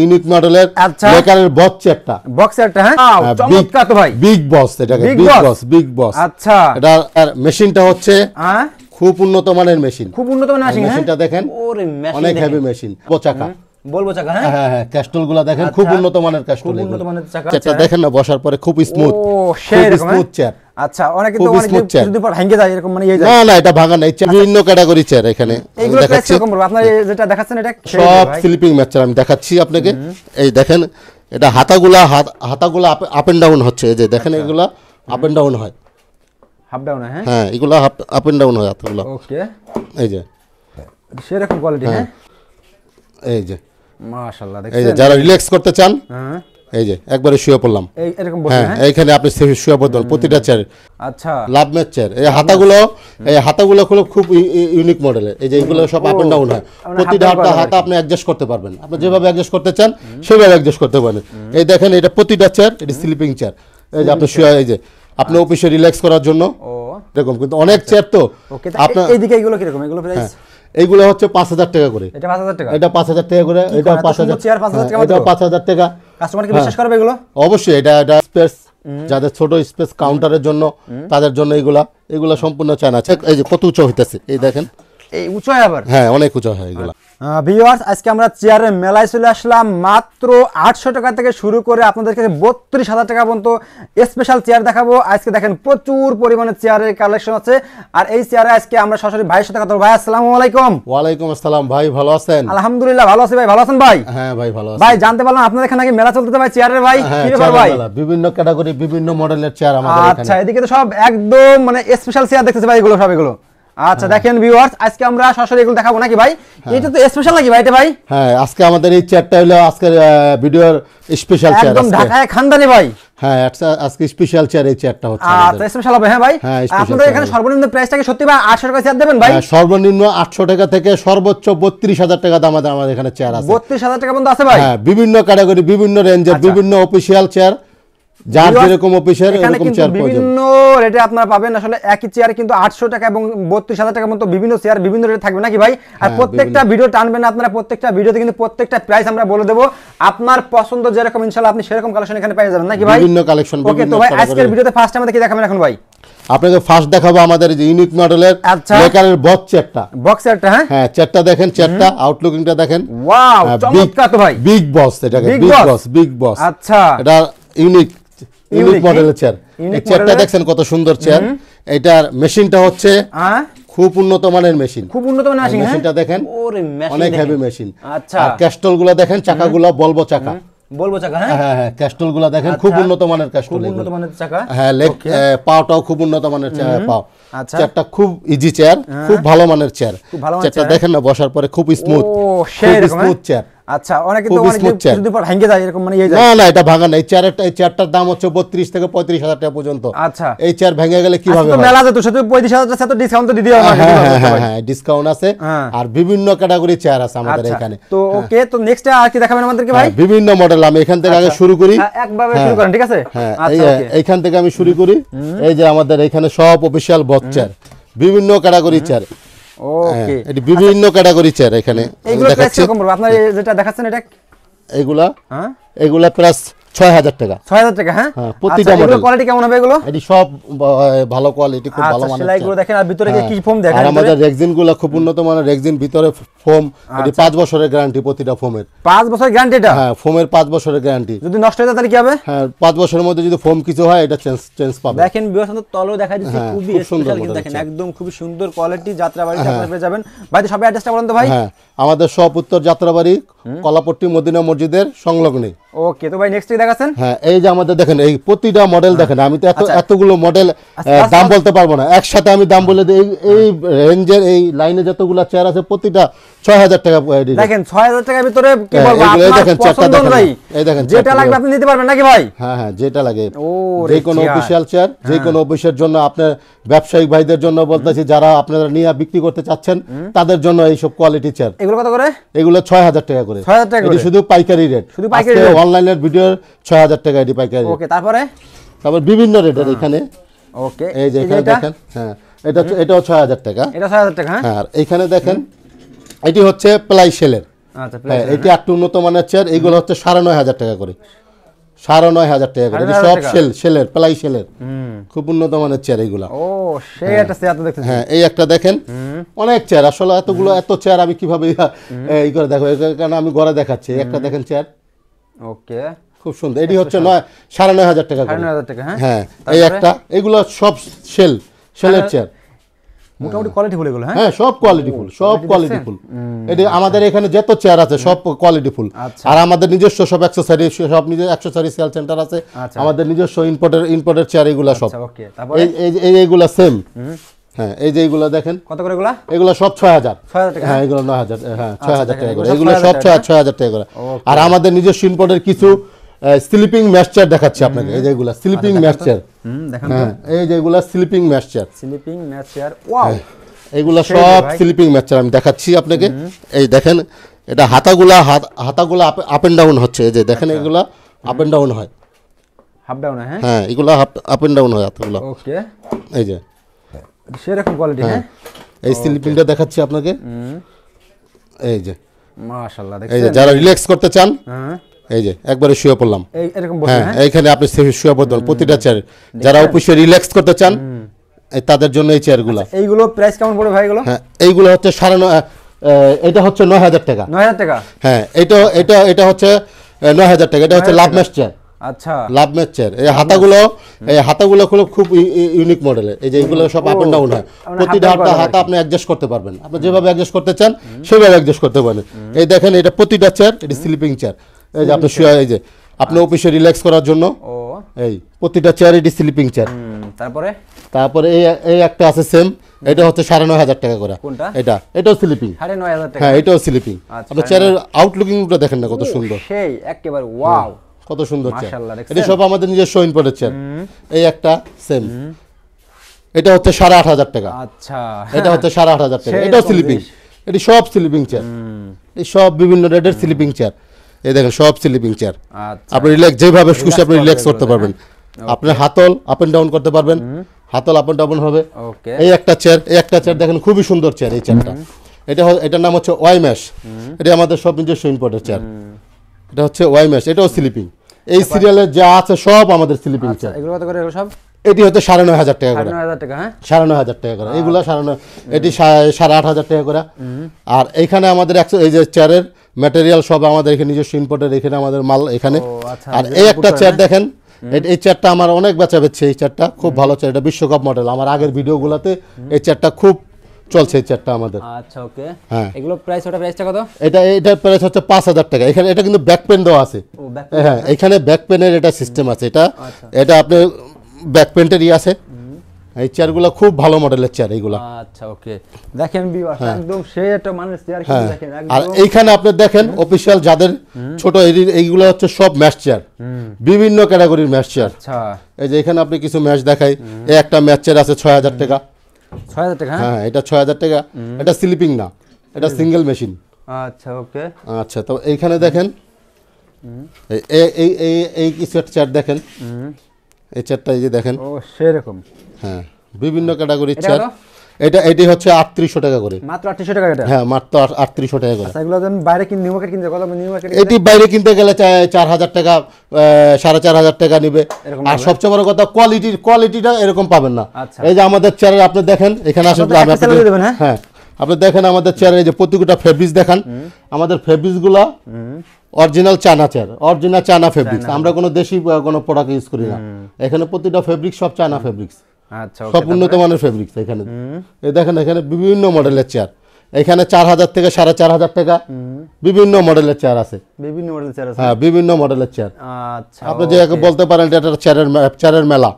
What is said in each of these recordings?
Unique মডেলের আচ্ছা। লেকারের box একটা বক্স একটা হ্যাঁ, হ্যাঁ চমৎকার তো ভাই বিগ বস এটাকে বিগ বক্স বিগ বস আচ্ছা এটা মেশিনটা হচ্ছে হ্যাঁ? খুব উন্নত মানের মেশিন খুব উন্নত মানের মেশিনটা হ্যাঁ? দেখেন অনেক হেভি মেশিন চাকা বলবো চাকা হ্যাঁ হ্যাঁ, হ্যাঁ দেখেন আচ্ছা, খুব উন্নত মানের ক্যাস্টল উন্নত মানের চাকা আচ্ছা। দেখেন না বসার পরে খুব স্মুথ স্মুথ চেয়ার আচ্ছা অনেকে তো যদি পর ভাঙে যায় এরকম মানে এই ইয়ে যায় না না এটা ভাঙা বিভিন্ন ক্যাটাগরি চেয়ার এখানে দেখাচ্ছি এরকম যেটা দেখাচ্ছেন এটা সব স্লিপিং ম্যাচার আমি দেখাচ্ছি আপনাকে এই দেখেন এটা হাতাগুলা হাতাগুলা আপ এন্ড ডাউন হচ্ছে এই যে দেখেন আচ্ছা। এগুলা আপ এন্ড ডাউন হয় হাফ ডাউন হ্যাঁ হ্যাঁ এগুলা আপ এন্ড ডাউন হয় হাতগুলো ওকে এই যে সেরকম কোয়ালিটি হ্যাঁ।, হ্যাঁ এই যে যারা রিল্যাক্স করতে চান হ্যাঁ। এই যে একবারে শুয়ে পড়লাম হ্যাঁ, হ্যাঁ? এইখানে আপনি শুয়ে পড়তেন প্রতিটা চেয়ার আচ্ছা লাভ ম্যাচ চেয়ার এই হাতাগুলো এই হাতাগুলো খুব ইউনিক মডেলের এই যে এগুলো সব আপ ডাউন হয় মানে প্রতিটা হাতা হাতা আপনি অ্যাডজাস্ট করতে পারবেন আপনি যেভাবে অ্যাডজাস্ট করতে চান সেভাবে অ্যাডজাস্ট করতে পারেন এই দেখেন এটা প্রতিটা চেয়ার এটা স্লিপিং চেয়ার এই যে আপনি শুয়ে এই যে আপনি অফিসে আচ্ছা। রিল্যাক্স করার জন্য এরকম কিন্তু অনেক চেয়ার আচ্ছা। তো আপনার এইদিকে এগুলো কিরকম এগুলো প্রাইস এইগুলো হচ্ছে পাঁচ হাজার টাকা করে এটা পাঁচ হাজার টাকা এটা পাঁচ হাজার টাকা করে এটা পাঁচ হাজার এটা পাঁচ হাজার টাকা কাস্টমার কি বিশ্বাস হ্যাঁ। করবে এগুলো অবশ্যই এটা এটা স্পেস যাদের ছোট স্পেস কাউন্টারের জন্য তাদের জন্য এগুলা এগুলা সম্পূর্ণ চায়না এই যে কত উঁচু হইতেছে এই দেখেন এই উঁচু আবার হ্যাঁ অনেক উঁচু হয় এগুলা ভিওয়ার্স আজকে আমরা চেয়ারের মেলায় চলে আসলাম মাত্র আটশো টাকা থেকে শুরু করে আপনাদের কাছে বত্রিশ হাজার টাকা পর্যন্ত স্পেশাল চেয়ার দেখাবো আজকে দেখেন প্রচুর পরিমাণে চেয়ারের কালেকশন আছে আর এই চেয়ারে আজকে আমরা সরাসরি ভাইয়ের সাথে কথা ভাই আসসালাম আলাইকুম ওয়ালাইকুম আসসালাম ভাই ভালো আছেন আলহামদুলিল্লাহ ভালো আছি ভাই ভালো আছেন ভাই হ্যাঁ ভাই ভালো ভাই জানতে পারলাম আপনাদের এখানে নাকি মেলা চলতেছে ভাই চেয়ারের ভাই হ্যাঁ, ভাই বিভিন্ন ক্যাটাগরি বিভিন্ন মডেলের চেয়ার আমাদের আচ্ছা এদিকে তো সব একদম মানে স্পেশাল চেয়ার দেখতেছে ভাই এগুলো সব এগুলো আচ্ছা দেখেন ভিউয়ার্স আজকে আমরা সরাসরি এগুলো দেখাবো নাকি ভাই হ্যাঁ। এটা তো স্পেশাল নাকি ভাই এটা ভাই হ্যাঁ আজকে আমাদের এই হলো আজকের ভিডিওর স্পেশাল একদম ঢাকায় খানদানি ভাই হ্যাঁ আচ্ছা, আজকে স্পেশাল চেয়ার এই চেয়ারটা হচ্ছে আচ্ছা স্পেশাল হবে হ্যাঁ ভাই হ্যাঁ, আপনাদের এখানে সর্বনিম্ন প্রাইসটা কি সত্যি ভাই 800 টাকা চেয়ার দেবেন ভাই হ্যাঁ, সর্বনিম্ন 800 টাকা থেকে সর্বোচ্চ 32000 টাকা দাম আমাদের এখানে চেয়ার আছে 32000 টাকা পর্যন্ত আছে ভাই হ্যাঁ বিভিন্ন ক্যাটাগরি বিভিন্ন রেঞ্জের আচ্ছা। বিভিন্ন অফিশিয়াল চেয়ার যার যেরকম অফিসার এরকম চেয়ার বিভিন্ন রেটে আপনারা পাবেন আসলে একই চেয়ার কিন্তু 800 টাকা এবং 32000 টাকার মতো বিভিন্ন চেয়ার বিভিন্ন রেটে থাকবে নাকি ভাই আর হ্যাঁ, প্রত্যেকটা ভিডিও টানবেন আপনারা প্রত্যেকটা ভিডিওতে কিন্তু প্রত্যেকটা প্রাইস আমরা বলে দেব আপনার পছন্দ যেরকম ইনশাআল্লাহ আপনি সেরকম কালেকশন এখানে পেয়ে যাবেন নাকি ভাই বিভিন্ন কালেকশন ওকে তো ভাই আজকের ভিডিওতে ফার্স্ট আমাদের কি দেখাবেন এখন ভাই আপনাকে ফার্স্ট দেখাবো আমাদের যে ইউনিক মডেলের লেকারের বক্স চেয়ারটা বক্স চেয়ারটা হ্যাঁ হ্যাঁ চেয়ারটা দেখেন চেয়ারটা আউটলুকিংটা দেখেন ওয়াও হ্যাঁ, চমৎকার তো ভাই বিগ বস এটাকে বিগ বস বিগ বস আচ্ছা এটা ইউনিক ইউনিক মডেলের চেয়ার এই চেয়ারটা দেখছেন কত সুন্দর চেয়ার এটার মেশিনটা হচ্ছে খুব উন্নত মানের মেশিন খুব উন্নত মানের মেশিন মেশিনটা হ্যাঁ? দেখেন ওরে মেশিন অনেক হেভি মেশিন আচ্ছা আর ক্যাস্টল গুলা দেখেন চাকাগুলা বলবো চাকা বলবো চাকা হ্যাঁ হ্যাঁ ক্যাস্টল গুলা দেখেন খুব আচ্ছা। উন্নত মানের ক্যাস্টল উন্নত মানের চাকা হ্যাঁ লেগ পাওটাও খুব উন্নত মানের পাও আচ্ছা চেয়ারটা খুব ইজি চেয়ার হ্যাঁ। খুব ভালো মানের চেয়ার চেয়ারটা দেখেন না বসার পরে খুব স্মুথ খুব স্মুথ হ্যাঁ? চেয়ার আর বিভিন্ন ক্যাটাগরি চেয়ার আছে আমাদের আচ্ছা, এখানে তো নেক্সট হ্যাঁ। কি দেখাবেন ভাই হ্যাঁ, বিভিন্ন মডেল আমি এখান থেকে আচ্ছা। শুরু করি হ্যাঁ, ঠিক আছে এইখান আচ্ছা, থেকে আমি শুরু করি এই যে আমাদের এখানে সব অফিসিয়াল বচ্চার বিভিন্ন ক্যাটাগরি চেয়ার ওকে হ্যাঁ, এটি বিভিন্ন ক্যাটাগরি চেয়ার এখানে এগুলো প্রাইস কিরকম পড়বে যেটা দেখাচ্ছেন এটা এগুলা হ্যাঁ এগুলা প্রাইস 6000 টাকা 6000 টাকা হ্যাঁ, হ্যাঁ প্রতিটা মডেল আচ্ছা, কোয়ালিটি কেমন হবে এগুলো এটি সব ভালো কোয়ালিটি খুব আচ্ছা, ভালো মানের সেলাইগুলো দেখেন আর ভিতরে হ্যাঁ। কি ফোম দেখেন আর আমাদের রেক্সিনগুলো খুব উন্নত মানের রেক্সিন ভিতরে ফোম আচ্ছা। এটি 5 বছরের গ্যারান্টি প্রতিটা ফোমের 5 বছরের গ্যারান্টি এটা হ্যাঁ ফোমের 5 বছরের গ্যারান্টি যদি নষ্ট হয় তাহলে কি হবে হ্যাঁ 5 বছরের মধ্যে যদি ফোম কিছু হয় এটা চেঞ্জ চেঞ্জ পাবে দেখেন বিবসন্ত তলও দেখা যাচ্ছে হ্যাঁ, খুবই সুন্দর কিন্তু দেখেন একদম খুব সুন্দর কোয়ালিটি যাত্রাবাড়ি আপনারা হ্যাঁ। পেয়ে যাবেন ভাই তো সবাই অ্যাড্রেসটা বলেন তো ভাই হ্যাঁ আমাদের সব উত্তর যাত্রাবাড়ি কলাপট্টি মদিনা মসজিদের সংলগ্নে ওকে তো ভাই নেক্সট দেখাছেন হ্যাঁ এই যে আমাদের দেখেন এই প্রতিটা মডেল হ্যাঁ। দেখেন আমি তো এত আচ্ছা। এতগুলো মডেল আচ্ছা, দাম বলতে পারবো না একসাথে আমি দাম বলে দিই এই রেঞ্জের এই লাইনে যতগুলো চেয়ার আছে প্রতিটা হ্যাঁ, হ্যাঁ, হ্যাঁ। ব্যবসায়িক ভাইদের জন্য বলতেছি যারা আপনারা নিয়ে বিক্রি করতে চাচ্ছেন তাদের জন্য কোয়ালিটি চেয়ার এগুলো কত করে এগুলো টাকা করে এটা শুধু পাইকারি রেট রেট অনলাইনের ভিডিও হাজার টাকা এটি পাইকারি তারপরে তারপর বিভিন্ন রেটের এখানে এই যে এখানে দেখেন হ্যাঁ এটা এটাও 6000 টাকা এটা 6000 টাকা হ্যাঁ আর এখানে দেখেন এটি হচ্ছে প্লাই সেলের আচ্ছা, হ্যাঁ এটি হ্যাঁ। একটু উন্নত মানের চেয়ার এইগুলো হচ্ছে সাড়ে নয় হাজার টাকা করে নয় হাজার টাকা করে সব সেল সেলের প্লাই সেলের খুব উন্নত মানের চেয়ার এইগুলো হ্যাঁ।, হ্যাঁ এই একটা দেখেন অনেক চেয়ার আসলে এতগুলো এত চেয়ার আমি কিভাবে এই করে দেখো আমি ঘরে দেখাচ্ছি একটা দেখেন চেয়ার ওকে খুব সুন্দর এটি হচ্ছে নয় সাড়ে নয় হাজার টাকা করে হ্যাঁ।, হ্যাঁ এই একটা এইগুলো সব সেল সেলের চেয়ার মোটামুটি কোয়ালিটি ফুল এগুলো হ্যাঁ, হ্যাঁ সব কোয়ালিটি ফুল সব কোয়ালিটি ফুল এটা আমাদের এখানে যত চেয়ার আছে সব কোয়ালিটি ফুল আচ্ছা। আর আমাদের নিজস্ব সব অ্যাকসেসরি সব নিজের অ্যাকসেসরি সেল সেন্টার আছে আচ্ছা। আমাদের নিজস্ব চেয়ার এগুলো সব আচ্ছা, এই এইগুলো সেম হ্যাঁ এই যে এগুলো দেখেন কত করে এগুলা এগুলো সব ছয় হাজার হ্যাঁ? হ্যাঁ এগুলো হাজার হ্যাঁ টাকা করে এগুলো সব হাজার টাকা করে আর আমাদের নিজস্ব ইম্পোর্টের কিছু স্লিপিং ম্যাশচার দেখাচ্ছি আপনাকে এই যেগুলা স্লিপিং ম্যাসচার হ্যাঁ এই যেগুলা স্লিপিং ম্যাশচার স্লিপিং ম্যাশচার ওয়াও এইগুলা সব স্লিপিং ম্যাশচার আমি দেখাচ্ছি আপনাকে এই দেখেন এটা হাতাগুলা হাতাগুলা আপ এন্ড ডাউন হচ্ছে এই যে দেখেন আচ্ছা। এগুলা আপ এন্ড ডাউন হয় হাফ ডাউন হয় হ্যাঁ, হ্যাঁ এগুলা আপ এন্ড ডাউন হয় হাতাগুলা ওকে এই যে সেরকম কোয়ালিটি হ্যাঁ, হ্যাঁ এই স্লিপিংটা দেখাচ্ছি আপনাকে এই যে মাশাআল্লাহ দেখেন এই যে যারা রিল্যাক্স করতে চান হ্যাঁ এই যে একবারে শুয়ে পড়লাম হ্যাঁ, হ্যাঁ এইখানে আপনি শুয়ে পড়তে প্রতিটা চেয়ার যারা অফিসে রিল্যাক্স করতে চান তাদের জন্য এই চেয়ারগুলো আচ্ছা, এইগুলো প্রাইস কেমন পড়ে ভাই হ্যাঁ এইগুলো হচ্ছে সাড়ে এটা হচ্ছে নয় হাজার টাকা নয় হাজার টাকা হ্যাঁ এটা এটা এটা হচ্ছে নয় হাজার টাকা এটা হচ্ছে লাভ ম্যাচ চেয়ার আচ্ছা লাভ ম্যাচ চেয়ার এই হাতাগুলো এই হাতাগুলো খুব ইউনিক মডেলের এই যে এগুলো সব আপ ডাউন হয় মানে প্রতিটা হাতটা হাতা আপনি অ্যাডজাস্ট করতে পারবেন আপনি যেভাবে অ্যাডজাস্ট করতে চান সেভাবে অ্যাডজাস্ট করতে পারেন এই দেখেন এটা প্রতিটা চেয়ার এটি স্লিপিং চেয়ার এই যে আপনি শুয়ে এই যে আপনি অফিসে আচ্ছা। রিল্যাক্স করার জন্য ও এই প্রতিটা চেয়ার এটি স্লিপিং চেয়ার তারপরে তারপরে এই এই একটা আছে সেম এটা হচ্ছে সাড়ে নয় হাজার টাকা করে কোনটা এটা এটাও স্লিপিং সাড়ে নয় হাজার টাকা হ্যাঁ এটাও স্লিপিং আপনার চেয়ারের আউটলুকিংটা দেখেন না কত সুন্দর সেই একেবারে ওয়াও কত সুন্দর চেয়ার এটা সব আমাদের নিজস্ব ইম্পোর্টের চেয়ার এই একটা সেম এটা হচ্ছে সাড়ে আট হাজার টাকা আচ্ছা এটা হচ্ছে সাড়ে আট হাজার টাকা এটাও স্লিপিং এটি সব স্লিপিং চেয়ার এই সব বিভিন্ন রেটের স্লিপিং চেয়ার এই দেখেন সব স্লিপিং আচ্ছা। চেয়ার আপনি রিল্যাক্স যেভাবে খুশি আপনি রিল্যাক্স করতে পারবেন আপনার হাতল আপ এন্ড ডাউন করতে পারবেন হাতল আপ এন্ড ডাউন হবে এই একটা চেয়ার এই একটা চেয়ার দেখেন খুবই সুন্দর চেয়ার এই চেয়ারটা এটা এটার নাম হচ্ছে ওয়াই ম্যাশ এটা আমাদের সব নিজস্ব ইম্পোর্টের চেয়ার এটা হচ্ছে ওয়াই ম্যাশ এটাও স্লিপিং এই সিরিয়ালের আচ্ছা। যা আছে সব আমাদের স্লিপিং আচ্ছা, চেয়ার এগুলো কত করে সব এটি হচ্ছে সাড়ে নয় হাজার টাকা করে সাড়ে নয় হাজার টাকা হ্যাঁ? করে এগুলো সাড়ে নয় এটি সাড়ে আট হাজার টাকা করে আর এইখানে আমাদের একশো এই যে চেয়ারের ম্যাটেরিয়াল সব আমাদের এখানে নিজস্ব ইম্পোর্টের রেখে আমাদের মাল এখানে আচ্ছা, আর এই একটা চেয়ার দেখেন এই চেয়ারটা আমার অনেক বেচা বেচছে এই চেয়ারটা খুব ভালো চেয়ার এটা বিশ্বকাপ মডেল আমার আগের ভিডিওগুলোতে এই চেয়ারটা খুব চলছে এই চেয়ারটা আমাদের আচ্ছা ওকে হ্যাঁ এগুলো প্রাইস ওটা প্রাইসটা কত এটা এটার প্রাইস হচ্ছে পাঁচ হাজার টাকা এখানে এটা কিন্তু ব্যাক পেন দেওয়া আছে হ্যাঁ, হ্যাঁ এখানে ব্যাক পেনের এটা সিস্টেম আছে এটা আচ্ছা। এটা আপনার ব্যাক পেন্টেরই আছে এই চেয়ারগুলো খুব ভালো মডেলের চেয়ার এইগুলো আচ্ছা ওকে দেখেন ভিউয়ার্স হ্যাঁ। একদম সে একটা মানে চেয়ার কিন্তু দেখেন আর এইখানে আপনি দেখেন অফিশিয়াল যাদের ছোট এইগুলো হচ্ছে সব ম্যাচ চেয়ার বিভিন্ন ক্যাটাগরির ম্যাচ চেয়ার আচ্ছা এই যে এখানে আপনি কিছু ম্যাচ দেখাই এই একটা ম্যাচ চেয়ার আছে 6000 টাকা 6000 টাকা হ্যাঁ, হ্যাঁ এটা 6000 টাকা এটা স্লিপিং না এটা সিঙ্গেল মেশিন আচ্ছা ওকে আচ্ছা তো এইখানে দেখেন এই এই এই কিছু একটা চেয়ার দেখেন এই চেয়ারটা এই যে দেখেন সেরকম হ্যাঁ বিভিন্ন ক্যাটাগরির চেয়ার এটা এটি হচ্ছে 3800 টাকা করে মাত্র 3800 টাকা এটা হ্যাঁ মাত্র 3800 টাকা করে আচ্ছা, এগুলো যখন বাইরে কিন নিউ মার্কেট কিনতে কত নিউ মার্কেট এটি বাইরে কিনতে গেলে 4000 টাকা 4500 টাকা নেবে আর সবচেয়ে বড় কথা কোয়ালিটির কোয়ালিটিটা এরকম পাবেন না আচ্ছা। এই যে আমাদের চেয়ারে আপনি দেখেন এখানে আসলে আমি আপনাদের হ্যাঁ, হ্যাঁ। আপনি দেখেন আমাদের চেয়ারে যে প্রতিগুটা ফেব্রিক্স দেখান আমাদের গুলা অরিজিনাল চানা চেয়ার অরিজিনাল চানা ফেব্রিক্স আমরা কোনো দেশি কোনো প্রোডাক্ট ইউজ করি না এখানে প্রতিটা ফেব্রিক সব চানা ফেব্রিক্স আচ্ছা, সব উন্নত মানের ফেব্রিক্স এখানে দেখেন এখানে বিভিন্ন মডেলের চেয়ার এখানে চার হাজার থেকে সাড়ে চার হাজার টাকা বিভিন্ন মডেলের চেয়ার আছে বিভিন্ন মডেলের চেয়ার আছে হ্যাঁ বিভিন্ন মডেলের চেয়ার আচ্ছা আপনি যে বলতে পারেন এটা চেয়ারের চেয়ারের মেলা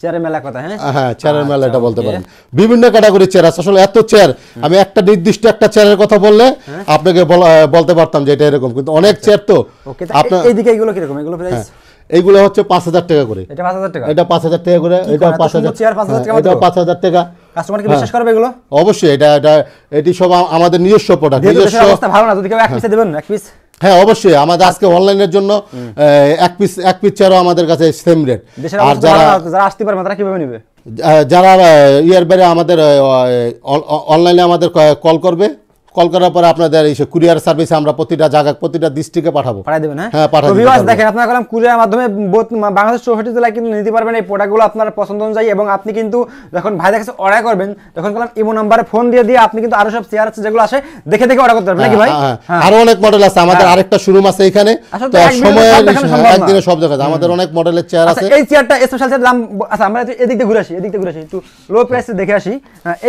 চেয়ারের মেলা কথা হ্যাঁ হ্যাঁ চেয়ারের আচ্ছা, মেলা এটা বলতে পারেন বিভিন্ন ক্যাটাগরির চেয়ার আছে আসলে এত চেয়ার আমি একটা নির্দিষ্ট একটা চেয়ারের কথা বললে হ্যাঁ। আপনাকে বলতে পারতাম যে এটা এরকম কিন্তু অনেক চেয়ার আচ্ছা। তো আপনার এইদিকে এগুলো কিরকম এগুলো প্রাইস হ্যাঁ, এইগুলো হচ্ছে পাঁচ হাজার টাকা করে এটা পাঁচ হাজার টাকা এটা পাঁচ হাজার টাকা করে এটা পাঁচ হাজার হ্যাঁ, এটা পাঁচ হাজার টাকা বিশ্বাস হ্যাঁ। এগুলো অবশ্যই এটা এটা এটি সব আমাদের নিজস্ব প্রোডাক্ট নিজস্ব অবস্থা ভালো না যদি কেউ এক হ্যাঁ। দেবেন এক পিস হ্যাঁ অবশ্যই আমাদের আচ্ছা। আজকে অনলাইনের জন্য এক পিস এক পিস আমাদের কাছে সেম রেট আর যারা যারা আসতে পারবে তারা কিভাবে নেবে যারা ইয়ার বাইরে আমাদের অনলাইনে আমাদের কল করবে কল করার পরে আপনাদের এই কুরিয়ার সার্ভিসে আমরা প্রতিটা জায়গা প্রতিটা ডিস্ট্রিক্টে পাঠাবো হ্যাঁ, কুরিয়ার মাধ্যমে বাংলাদেশ চৌষট্টি জেলায় কিন্তু নিতে পারবেন এই প্রোডাক্টগুলো আপনার পছন্দ অনুযায়ী এবং আপনি কিন্তু যখন ভাইদের কাছে অর্ডার করবেন তখন ইমো নাম্বারে ফোন দিয়ে দিয়ে আপনি কিন্তু আরো সব আছে যেগুলো আসে দেখে দেখে অর্ডার করতে পারবেন নাকি হ্যাঁ, ভাই হ্যাঁ, আরো অনেক মডেল আছে আমাদের আরেকটা শোরুম আছে এখানে একদিনে সব আমাদের অনেক মডেলের চেয়ার আচ্ছা, আছে এই চেয়ারটা স্পেশাল চেয়ার দাম আচ্ছা আমরা এদিক দিয়ে ঘুরে আসি এদিক দিয়ে ঘুরে আসি একটু লো প্রাইসে দেখে আসি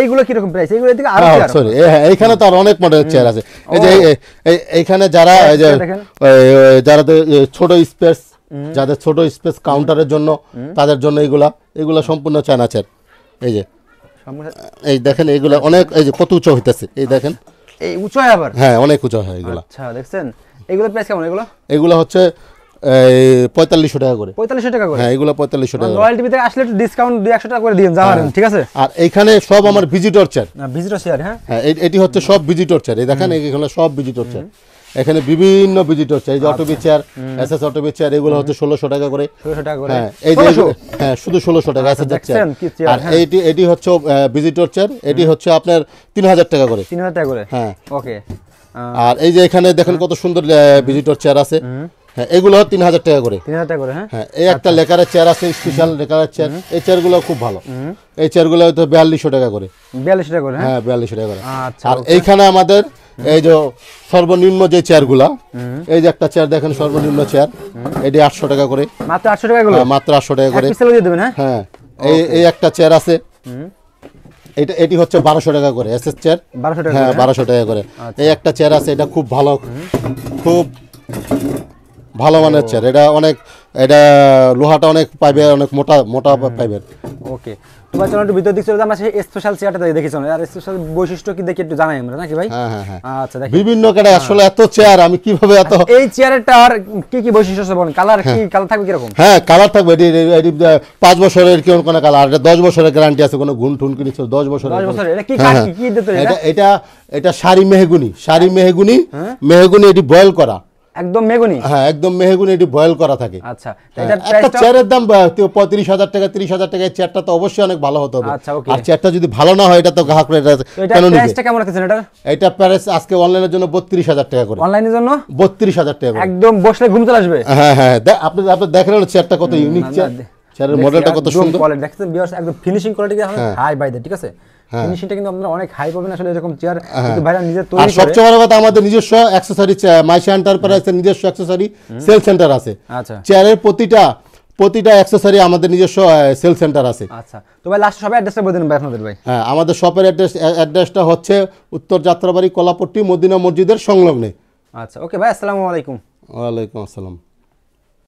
এইগুলো কিরকম প্রাইস এইগুলো এদিকে আরো সরি এইখানে তো আর অনেক অনেক মডেল চেয়ার হ্যাঁ, আছে এই যে এইখানে যারা এই যে যারা ছোট স্পেস যাদের ছোট স্পেস কাউন্টারের জন্য তাদের জন্য এগুলা এগুলা সম্পূর্ণ চায়না চেয়ার এই যে এই দেখেন এগুলা অনেক এই যে কত উঁচু হইতেছে এই আচ্ছা। দেখেন এই উঁচু আবার হ্যাঁ অনেক উঁচু হয় এগুলা আচ্ছা দেখছেন এগুলোর প্রাইস কেমন এগুলো এগুলো হচ্ছে পঁয়তাল্লিশশো টাকা করে চেয়ার হ্যাঁ, মানে হ্যাঁ। সব চেয়ার হ্যাঁ? এখানে চেয়ার বিভিন্ন ভিজিটর এস এস এগুলো হচ্ছে ষোলোশো টাকা করে হ্যাঁ এই শুধু ষোলোশো টাকা এস আচ্ছা, এস আর এইটি এটি হচ্ছে ভিজিটর চেয়ার এটি হচ্ছে আপনার তিন হাজার টাকা করে তিন হাজার টাকা করে হ্যাঁ ওকে আর এই যে এখানে দেখেন কত সুন্দর ভিজিটর চেয়ার আছে হ্যাঁ এগুলো তিন হাজার টাকা করে তিন হাজার টাকা করে হ্যাঁ, হ্যাঁ এই একটা আচ্ছা। লেকারের চেয়ার আছে স্পেশাল লেকারের চেয়ার এই চেয়ারগুলো খুব ভালো এই চেয়ারগুলো হয়তো বিয়াল্লিশশো টাকা করে বিয়াল্লিশশো টাকা করে হ্যাঁ, হ্যাঁ বিয়াল্লিশশো টাকা করে আচ্ছা, আর এইখানে আমাদের এই যে সর্বনিম্ন যে চেয়ারগুলা এই যে একটা চেয়ার দেখেন সর্বনিম্ন চেয়ার এটি আটশো টাকা করে মাত্র আটশো টাকা করে হ্যাঁ, মাত্র আটশো টাকা করে হ্যাঁ এই এই একটা চেয়ার আছে এটা এটি হচ্ছে বারোশো টাকা করে এস এস চেয়ার বারোশো টাকা হ্যাঁ বারোশো টাকা করে আচ্ছা। এই একটা চেয়ার আছে এটা খুব ভালো খুব ভালো মানের চেয়ার এটা অনেক এটা লোহাটা অনেক পাইবে অনেক মোটা মোটা হ্যাঁ। পাইবে ওকে বছরের কোনো কালার এটা বছরের গ্যারান্টি আছে কোনো টুন বছরের এটা হ্যাঁ, হ্যাঁ। এটা মেহগুনি মেহগুনি মেহগুনি এটি বয়েল করা একদম মেগুনি হ্যাঁ একদম মেহগুনি এটি বয়েল করা থাকে আচ্ছা চেয়ারের হ্যাঁ, দাম পঁয়ত্রিশ হাজার টাকা হাজার টাকা চেয়ারটা তো অবশ্যই অনেক ভালো আচ্ছা, আর চেয়ারটা যদি ভালো না হয় এটা তো গ্রাহক এটা আজকে অনলাইনের জন্য বত্রিশ হাজার টাকা করে অনলাইনের জন্য বত্রিশ হাজার টাকা একদম বসলে ঘুম চলে আসবে হ্যাঁ হ্যাঁ, হ্যাঁ আপনি আপনি দেখেন চেয়ারটা কত ইউনিক চেয়ার চেয়ারের মডেলটা কত সুন্দর দেখছেন ফিনিশিং কোয়ালিটি হাই বাইদের ঠিক আছে ফিনিশিংটা হ্যাঁ। কিন্তু আপনারা অনেক হাই পাবেন আসলে এরকম চেয়ার হ্যাঁ। কিন্তু ভাইরা নিজে তৈরি আর সবচেয়ে বড় কথা আমাদের নিজস্ব অ্যাকসেসরি মাইশা এন্টারপ্রাইজের নিজস্ব অ্যাকসেসরি সেল সেন্টার আছে আচ্ছা চেয়ারের প্রতিটা প্রতিটা অ্যাকসেসরি আমাদের নিজস্ব সেল সেন্টার আছে আচ্ছা তো ভাই লাস্ট অ্যাড্রেসটা বলে দিন ভাই আপনাদের ভাই হ্যাঁ আমাদের শপের অ্যাড্রেস অ্যাড্রেসটা হচ্ছে উত্তর যাত্রাবাড়ি কলাপট্টি মদিনা মসজিদের সংলগ্নে আচ্ছা ওকে ভাই আসসালামু আলাইকুম ওয়ালাইকুম আসসালাম